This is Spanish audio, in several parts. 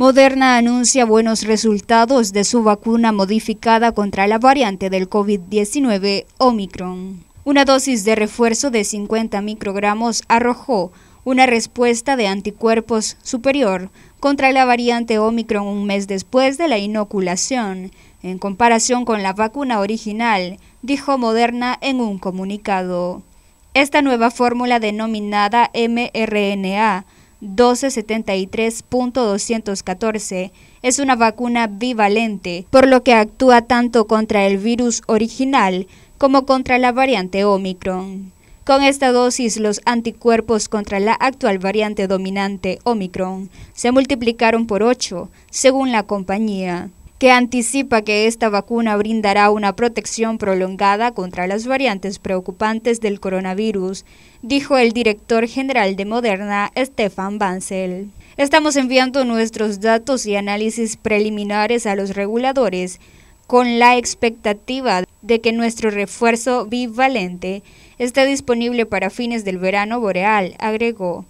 Moderna anuncia buenos resultados de su vacuna modificada contra la variante del COVID-19 Omicron. Una dosis de refuerzo de 50 microgramos arrojó una respuesta de anticuerpos superior contra la variante Omicron un mes después de la inoculación, en comparación con la vacuna original, dijo Moderna en un comunicado. Esta nueva fórmula denominada mRNA 1273.214 es una vacuna bivalente, por lo que actúa tanto contra el virus original como contra la variante Omicron. Con esta dosis, los anticuerpos contra la actual variante dominante Omicron se multiplicaron por 8, según la compañía que anticipa que esta vacuna brindará una protección prolongada contra las variantes preocupantes del coronavirus, dijo el director general de Moderna, Stefan Banzel. Estamos enviando nuestros datos y análisis preliminares a los reguladores con la expectativa de que nuestro refuerzo bivalente esté disponible para fines del verano boreal, agregó.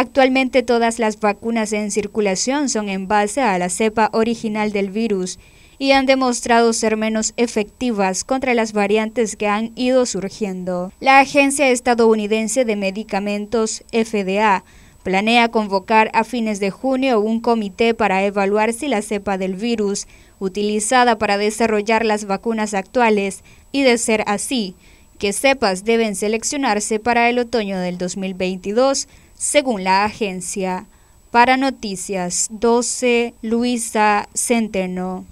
Actualmente todas las vacunas en circulación son en base a la cepa original del virus y han demostrado ser menos efectivas contra las variantes que han ido surgiendo. La Agencia Estadounidense de Medicamentos, FDA, planea convocar a fines de junio un comité para evaluar si la cepa del virus utilizada para desarrollar las vacunas actuales y de ser así, que cepas deben seleccionarse para el otoño del 2022 según la agencia para Noticias 12, Luisa Centeno.